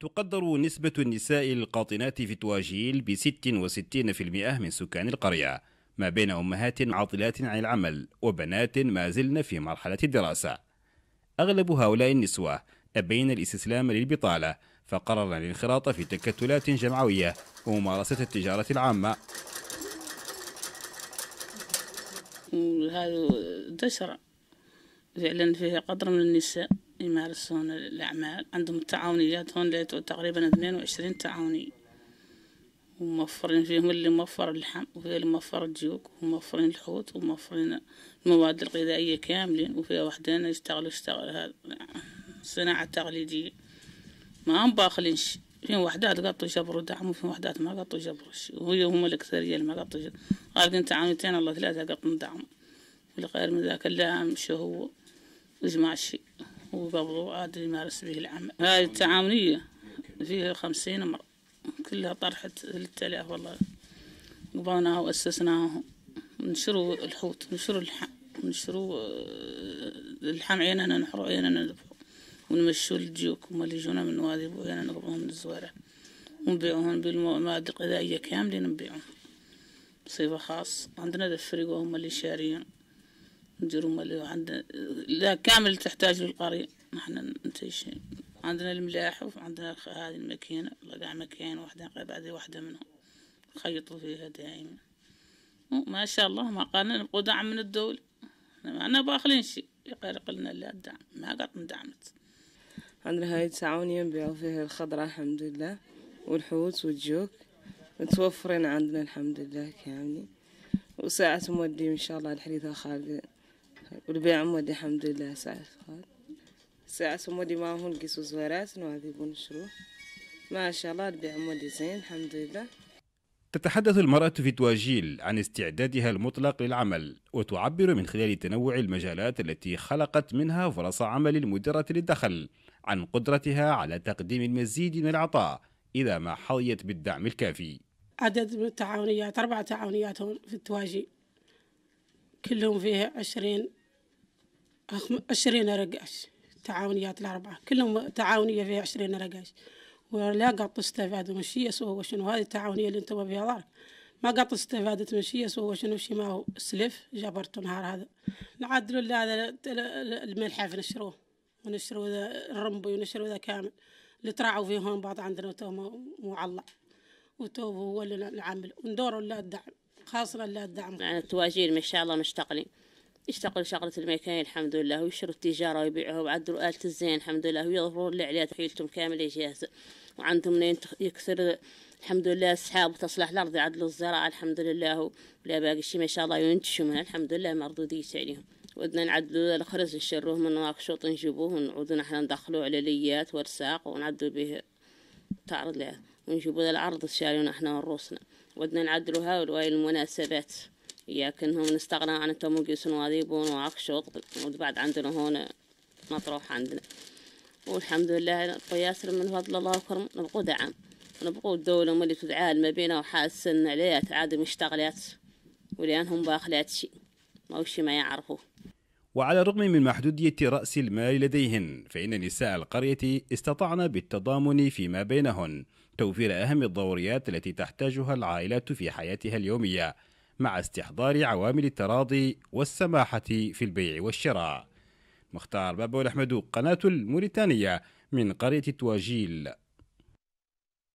تقدر نسبة النساء القاطنات في تواجيل ب 66% من سكان القرية ما بين أمهات عاطلات عن العمل وبنات ما زلن في مرحلة الدراسة أغلب هؤلاء النسوة أبين الاستسلام للبطالة فقررن الانخراط في تكتلات جمعوية وممارسة التجارة العامة هذا دسر فعلا فيه قدر من النساء يمارسون الأعمال عندهم التعاونيات هون لقيتوا تقريبا اثنين وعشرين تعاوني وموفرين فيهم اللي موفر اللحم وفي اللي موفر الجوك وموفرين الحوت وموفرين المواد الغذائية كاملين وفي وحدين يشتغلوا هذا صناعة تقليدية ما هم باخلين شي في وحدات قطوا جبروا دعم وفي وحدات ما قطوا جبروا شي وهي هم الأكثرية اللي ما قطوا جبروا تعاونيتين تعاونتين الله ثلاثة قطوا دعم والغير من ذاك اللي أهم شو هو إجماع الشيء وقبله عاد يمارس به العمل هاي التعاونية فيها خمسين مرة كلها طرحت للتلاف والله قبلناها وأسسناها نشروا الحوت نشروا الحم نشروا آه، الحم عيننا نحروا عيننا نذبحوا ونمشوا الجيوك وما اللي يجونا من وادي بوينا نقبضهم من الزوارع ونبيعهم بالمواد الغذائية كاملين نبيعهم صيفة خاص عندنا الفريق وهم اللي شاريين نجروا اللي عندنا لا كامل تحتاج للقرية نحن ننتج عندنا الملاح وعندنا هذه الماكينة لقى وحدة واحدة بعد واحدة منهم نخيطو فيها دائما ما شاء الله ما قالنا نبقوا دعم من الدولة ما أنا باخلين شي يقال قلنا لا الدعم ما قط دعمت عندنا هاي تعاونية نبيعو فيها الخضرة الحمد لله والحوت والجوك متوفرين عندنا الحمد لله كاملين وساعة مودي إن شاء الله الحريثة خالدة والبيع مودي الحمد لله ساعة خالد ساعة سمو دي معهم قيسو زوارات وهذيبون بنشرو ما شاء الله ربي عمودي زين الحمد لله تتحدث المرأة في تواجيل عن استعدادها المطلق للعمل وتعبر من خلال تنوع المجالات التي خلقت منها فرص عمل مدرة للدخل عن قدرتها على تقديم المزيد من العطاء إذا ما حظيت بالدعم الكافي عدد من التعاونيات أربع تعاونيات هون في التواجي كلهم فيها عشرين عشرين رقاش التعاونيات الأربعة كلهم تعاونية فيها عشرين رقاش ولا قط استفادوا من شيء سوى شنو هذه التعاونية اللي انتوا بها ضار ما قط استفادت من شيء سوى شنو شي ما هو سلف جبرت نهار هذا نعدلوا ولا هذا الملحف نشروه ونشروا ذا الرمبي ونشروا ذا كامل اللي تراعوا فيه هون بعض عندنا تو معلق وتو هو اللي نعمل وندوروا لا الدعم خاصة لا الدعم يعني التواجير ما شاء الله مشتقلين يشتغل شغلة الميكانيك الحمد لله ويشتروا التجارة ويبيعوها ويعدلوا آلة الزين الحمد لله ويظهروا اللي حيلتهم كاملة جاهزة وعندهم يكثر الحمد لله السحاب وتصلح الأرض يعدلوا الزراعة الحمد لله ولا باقي شي ما شاء الله ينتشوا منها الحمد لله مردوديت عليهم ودنا نعدلوا الخرز نشروه من واقشوط نجيبوه ونعودوا نحنا ندخلوه على ليات ورساق ونعدوا به تعرض له ونجيبوا العرض الشاري احنا روسنا ودنا نعدلوها والواي المناسبات لكنهم نستغنى عن التموجس وذيبون وعفشوط وبعد عندنا هون مطروح عندنا والحمد لله قياسر من فضل الله وكرم نبقوا دعم نبقوا الدولة ملي اللي تدعى ما بينا ان عليات عاد مشتغلات ولأنهم باخلات شيء ما وشي ما يعرفوا وعلى الرغم من محدودية رأس المال لديهن فإن نساء القرية استطعن بالتضامن فيما بينهن توفير أهم الضروريات التي تحتاجها العائلات في حياتها اليومية مع استحضار عوامل التراضي والسماحة في البيع والشراء مختار بابو الأحمد قناة الموريتانية من قرية تواجيل